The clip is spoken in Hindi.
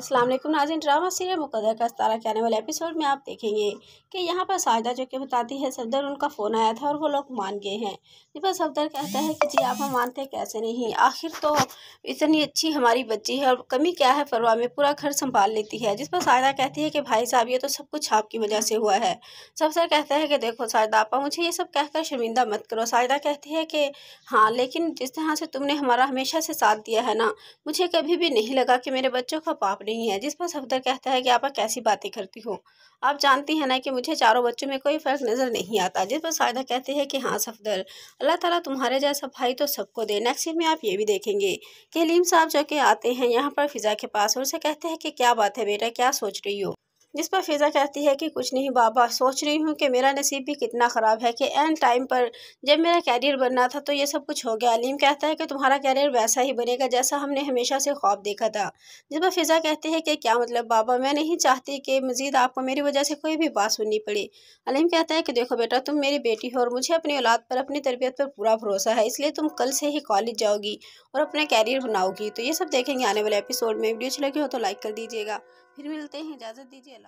अस्सलाम वालेकुम नाजिन ड्रामा सीरियल मुकदर का तारा के आने वाले एपिसोड में आप देखेंगे कि यहाँ पर साजदा जो कि बताती है सफदर उनका फ़ोन आया था और वो लोग मान गए हैं पर सफदर कहता है कि जी आप हम मानते कैसे नहीं आखिर तो इतनी अच्छी हमारी बच्ची है और कमी क्या है फरवा में पूरा घर संभाल लेती है जिस पर साजदा कहती है कि भाई साहब ये तो सब कुछ आपकी वजह से हुआ है सफदर कहता है कि देखो साजदा आपा मुझे ये सब कहकर शर्मिंदा मत करो साजदा कहती है कि हाँ लेकिन जिस तरह से तुमने हमारा हमेशा से साथ दिया है ना मुझे कभी भी नहीं लगा कि मेरे बच्चों का पाप नहीं है जिस पर सफदर कहता है कि आप कैसी बातें करती हो आप जानती हैं ना कि मुझे चारों बच्चों में कोई फ़र्क नज़र नहीं आता जिस पर सायदा कहते हैं कि हाँ सफदर अल्लाह ताला तुम्हारे जैसा भाई तो सबको दे नेक्स्ट ईयर में आप ये भी देखेंगे कि हलीम साहब जो कि आते हैं यहाँ पर फिज़ा के पास और उसे कहते हैं कि क्या बात है बेटा क्या सोच रही हो जिस पर फिज़ा कहती है कि कुछ नहीं बाबा सोच रही हूँ कि मेरा नसीब भी कितना ख़राब है कि एंड टाइम पर जब मेरा कैरियर बनना था तो ये सब कुछ हो गया अलीम कहता है कि तुम्हारा कैरियर वैसा ही बनेगा जैसा हमने हमेशा से ख्वाब देखा था जिस पर फिज़ा कहती है कि क्या मतलब बाबा मैं नहीं चाहती कि मज़ीद आपको मेरी वजह से कोई भी बात सुननी पड़ी अलीम कहता है कि देखो बेटा तुम मेरी बेटी हो और मुझे अपनी औलाद पर अपनी तरबियत पर पूरा भरोसा है इसलिए तुम कल से ही कॉलेज जाओगी और अपना कैरियर बनाओगी तो ये सब देखेंगे आने वाले एपिसोड में वीडियो अच्छी लगी हो तो लाइक कर दीजिएगा फिर मिलते हैं इजाज़त दीजिए